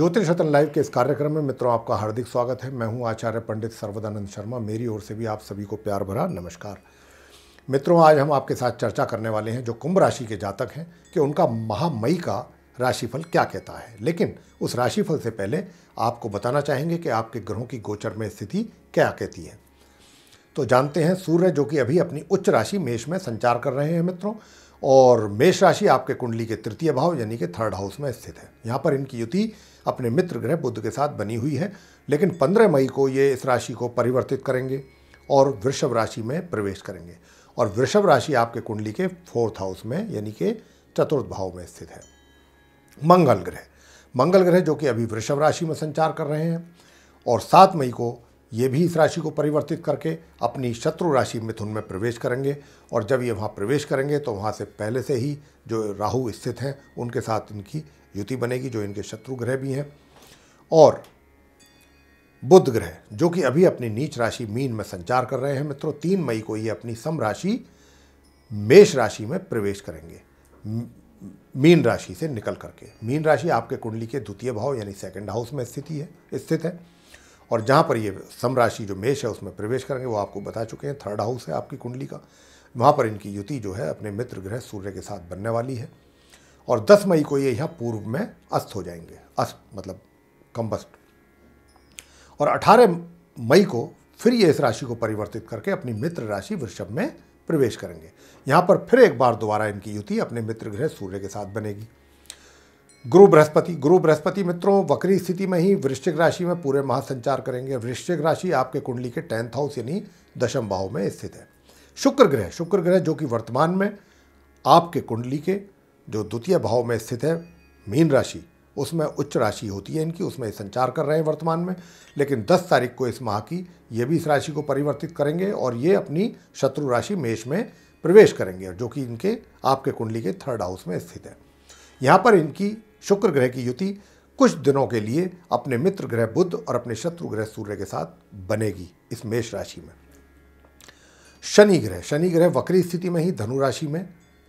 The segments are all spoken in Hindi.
ज्योतिष रतन लाइव के इस कार्यक्रम में मित्रों आपका हार्दिक स्वागत है मैं हूं आचार्य पंडित सर्वदानंद शर्मा मेरी ओर से भी आप सभी को प्यार भरा नमस्कार मित्रों आज हम आपके साथ चर्चा करने वाले हैं जो कुंभ राशि के जातक हैं कि उनका महामई का राशिफल क्या कहता है लेकिन उस राशिफल से पहले आपको बताना चाहेंगे कि आपके ग्रहों की गोचर में स्थिति क्या कहती है तो जानते हैं सूर्य जो कि अभी अपनी उच्च राशि मेष में संचार कर रहे हैं मित्रों और मेष राशि आपके कुंडली के तृतीय भाव यानी कि थर्ड हाउस में स्थित है यहाँ पर इनकी युति अपने मित्र ग्रह बुद्ध के साथ बनी हुई है लेकिन 15 मई को ये इस राशि को परिवर्तित करेंगे और वृषभ राशि में प्रवेश करेंगे और वृषभ राशि आपके कुंडली के फोर्थ हाउस में यानी कि चतुर्थ भाव में स्थित है मंगल ग्रह मंगल ग्रह जो कि अभी वृषभ राशि में संचार कर रहे हैं और सात मई को ये भी इस राशि को परिवर्तित करके अपनी शत्रु राशि मिथुन में प्रवेश करेंगे और जब ये वहाँ प्रवेश करेंगे तो वहाँ से पहले से ही जो राहु स्थित हैं उनके साथ इनकी युति बनेगी जो इनके शत्रु ग्रह भी हैं और बुध ग्रह जो कि अभी अपनी नीच राशि मीन में संचार कर रहे हैं मित्रों तीन मई को ये अपनी सम राशि मेष राशि में प्रवेश करेंगे मीन राशि से निकल करके मीन राशि आपके कुंडली के द्वितीय भाव यानी सेकंड हाउस में स्थिति है स्थित है और जहाँ पर ये समराशि जो मेष है उसमें प्रवेश करेंगे वो आपको बता चुके हैं थर्ड हाउस है आपकी कुंडली का वहाँ पर इनकी युति जो है अपने मित्र ग्रह सूर्य के साथ बनने वाली है और 10 मई को ये यहाँ पूर्व में अस्त हो जाएंगे अस्त मतलब कम्बस्ट और 18 मई को फिर ये इस राशि को परिवर्तित करके अपनी मित्र राशि वृषभ में प्रवेश करेंगे यहाँ पर फिर एक बार दोबारा इनकी युति अपने मित्र ग्रह सूर्य के साथ बनेगी गुरु बृहस्पति गुरु बृहस्पति मित्रों वक्री स्थिति में ही वृश्चिक राशि में पूरे माह संचार करेंगे वृश्चिक राशि आपके कुंडली के टेंथ हाउस यानी दशम भाव में स्थित है शुक्र ग्रह शुक्र ग्रह जो कि वर्तमान में आपके कुंडली के जो द्वितीय भाव में स्थित है मीन राशि उसमें उच्च राशि होती है इनकी उसमें संचार कर रहे हैं वर्तमान में लेकिन 10 तारीख को इस माह की ये भी इस राशि को परिवर्तित करेंगे और ये अपनी शत्रु राशि मेष में प्रवेश करेंगे जो कि इनके आपके कुंडली के थर्ड हाउस में स्थित है यहाँ पर इनकी शुक्र ग्रह की युति कुछ दिनों के लिए अपने मित्र ग्रह बुद्ध और अपने शत्रु ग्रह सूर्य के साथ बनेगी इस मेष राशि में शनि ग्रह शनि ग्रह वक्री स्थिति में ही धनु राशि में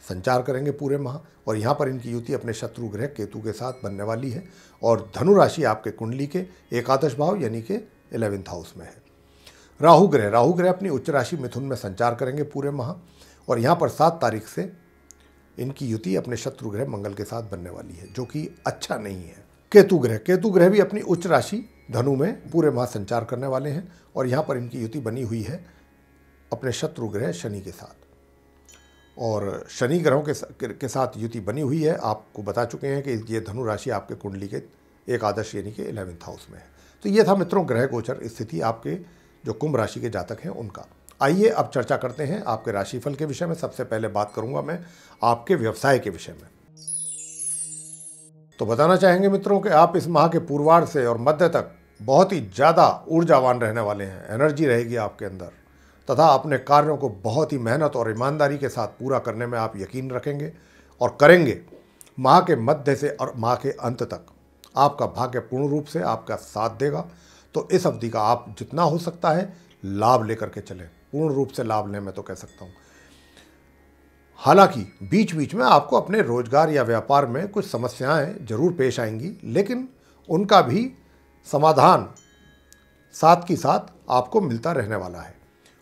संचार करेंगे पूरे माह और यहाँ पर इनकी युति अपने शत्रु ग्रह केतु के साथ बनने वाली है और धनु राशि आपके कुंडली के एकादश भाव यानी के इलेवेंथ हाउस में है राहु ग्रह राहु ग्रह अपनी उच्च राशि मिथुन में संचार करेंगे पूरे माह और यहाँ पर सात तारीख से इनकी युति अपने शत्रु ग्रह मंगल के साथ बनने वाली है जो कि अच्छा नहीं है केतु ग्रह केतु ग्रह भी अपनी उच्च राशि धनु में पूरे माह संचार करने वाले हैं और यहाँ पर इनकी युति बनी हुई है अपने शत्रु ग्रह शनि के साथ और शनि ग्रहों के, के साथ युति बनी हुई है आपको बता चुके हैं कि ये धनु राशि आपके कुंडली के एक आदर्श यानी कि इलेवेंथ हाउस में है तो ये था मित्रों ग्रह गोचर स्थिति आपके जो कुंभ राशि के जातक हैं उनका आइए अब चर्चा करते हैं आपके राशिफल के विषय में सबसे पहले बात करूंगा मैं आपके व्यवसाय के विषय में तो बताना चाहेंगे मित्रों कि आप इस माह के पूर्वार्ध से और मध्य तक बहुत ही ज़्यादा ऊर्जावान रहने वाले हैं एनर्जी रहेगी आपके अंदर तथा अपने कार्यों को बहुत ही मेहनत और ईमानदारी के साथ पूरा करने में आप यकीन रखेंगे और करेंगे माह के मध्य से और माह के अंत तक आपका भाग्य पूर्ण रूप से आपका साथ देगा तो इस अवधि का आप जितना हो सकता है लाभ लेकर के चलें पूर्ण रूप से लाभ लें मैं तो कह सकता हूँ हालांकि बीच बीच में आपको अपने रोजगार या व्यापार में कुछ समस्याएं जरूर पेश आएंगी लेकिन उनका भी समाधान साथ की साथ आपको मिलता रहने वाला है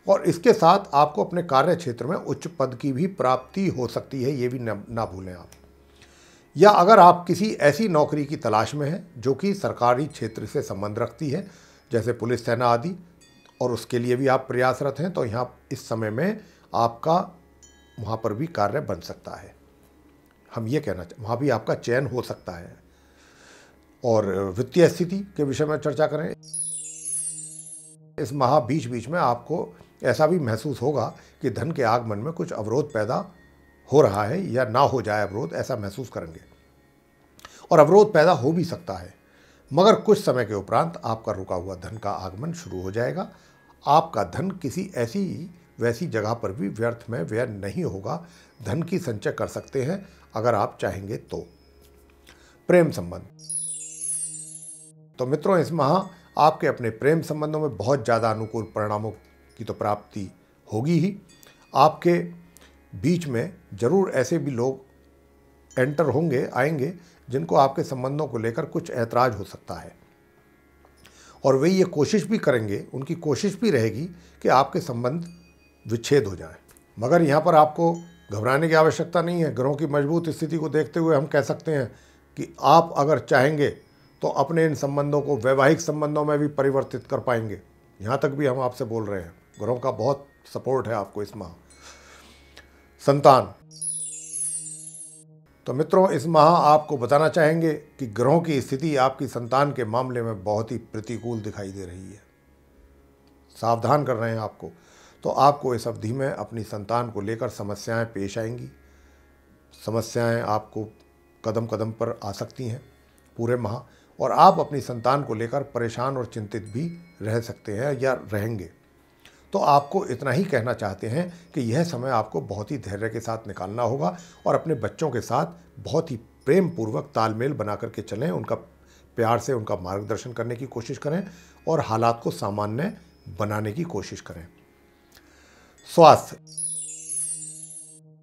और इसके साथ आपको अपने कार्य क्षेत्र में उच्च पद की भी प्राप्ति हो सकती है ये भी ना भूलें आप या अगर आप किसी ऐसी नौकरी की तलाश में हैं जो कि सरकारी क्षेत्र से संबंध रखती है जैसे पुलिस सेना आदि और उसके लिए भी आप प्रयासरत हैं तो यहाँ इस समय में आपका वहाँ पर भी कार्य बन सकता है हम ये कहना चाहते वहाँ भी आपका चयन हो सकता है और वित्तीय स्थिति के विषय में चर्चा करें इस माह बीच बीच में आपको ऐसा भी महसूस होगा कि धन के आगमन में कुछ अवरोध पैदा हो रहा है या ना हो जाए अवरोध ऐसा महसूस करेंगे और अवरोध पैदा हो भी सकता है मगर कुछ समय के उपरांत आपका रुका हुआ धन का आगमन शुरू हो जाएगा आपका धन किसी ऐसी वैसी जगह पर भी व्यर्थ में व्यय नहीं होगा धन की संचय कर सकते हैं अगर आप चाहेंगे तो प्रेम संबंध तो मित्रों इस माह आपके अपने प्रेम संबंधों में बहुत ज़्यादा अनुकूल परिणामों की तो प्राप्ति होगी ही आपके बीच में ज़रूर ऐसे भी लोग एंटर होंगे आएंगे जिनको आपके संबंधों को लेकर कुछ ऐतराज हो सकता है और वे ये कोशिश भी करेंगे उनकी कोशिश भी रहेगी कि आपके संबंध विच्छेद हो जाए मगर यहाँ पर आपको घबराने की आवश्यकता नहीं है ग्रहों की मजबूत स्थिति को देखते हुए हम कह सकते हैं कि आप अगर चाहेंगे तो अपने इन संबंधों को वैवाहिक संबंधों में भी परिवर्तित कर पाएंगे यहाँ तक भी हम आपसे बोल रहे हैं ग्रहों का बहुत सपोर्ट है आपको इस माह संतान तो मित्रों इस माह आपको बताना चाहेंगे कि ग्रहों की स्थिति आपकी संतान के मामले में बहुत ही प्रतिकूल दिखाई दे रही है सावधान कर रहे हैं आपको तो आपको इस अवधि में अपनी संतान को लेकर समस्याएं पेश आएंगी समस्याएं आपको कदम कदम पर आ सकती हैं पूरे माह और आप अपनी संतान को लेकर परेशान और चिंतित भी रह सकते हैं या रहेंगे तो आपको इतना ही कहना चाहते हैं कि यह समय आपको बहुत ही धैर्य के साथ निकालना होगा और अपने बच्चों के साथ बहुत ही प्रेम पूर्वक तालमेल बना करके चलें उनका प्यार से उनका मार्गदर्शन करने की कोशिश करें और हालात को सामान्य बनाने की कोशिश करें स्वास्थ्य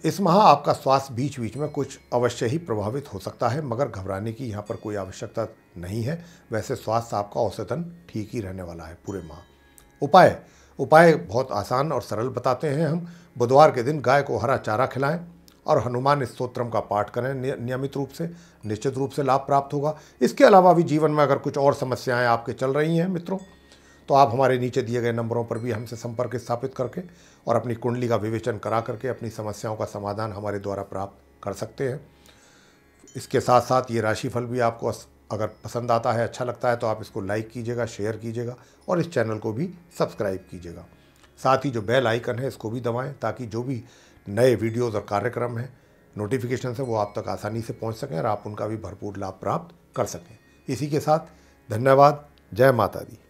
इस माह आपका स्वास्थ्य बीच बीच में कुछ अवश्य ही प्रभावित हो सकता है मगर घबराने की यहाँ पर कोई आवश्यकता नहीं है वैसे स्वास्थ्य आपका औसतन ठीक ही रहने वाला है पूरे माह उपाय उपाय बहुत आसान और सरल बताते हैं हम बुधवार के दिन गाय को हरा चारा खिलाएं और हनुमान स्तोत्रम का पाठ करें नियमित रूप से निश्चित रूप से लाभ प्राप्त होगा इसके अलावा भी जीवन में अगर कुछ और समस्याएं आपके चल रही हैं मित्रों तो आप हमारे नीचे दिए गए नंबरों पर भी हमसे संपर्क स्थापित करके और अपनी कुंडली का विवेचन करा करके अपनी समस्याओं का समाधान हमारे द्वारा प्राप्त कर सकते हैं इसके साथ साथ ये राशिफल भी आपको अगर पसंद आता है अच्छा लगता है तो आप इसको लाइक कीजिएगा शेयर कीजिएगा और इस चैनल को भी सब्सक्राइब कीजिएगा साथ ही जो बेल आइकन है इसको भी दबाएं ताकि जो भी नए वीडियोस और कार्यक्रम हैं नोटिफिकेशन से वो आप तक आसानी से पहुंच सकें और आप उनका भी भरपूर लाभ प्राप्त कर सकें इसी के साथ धन्यवाद जय माता दी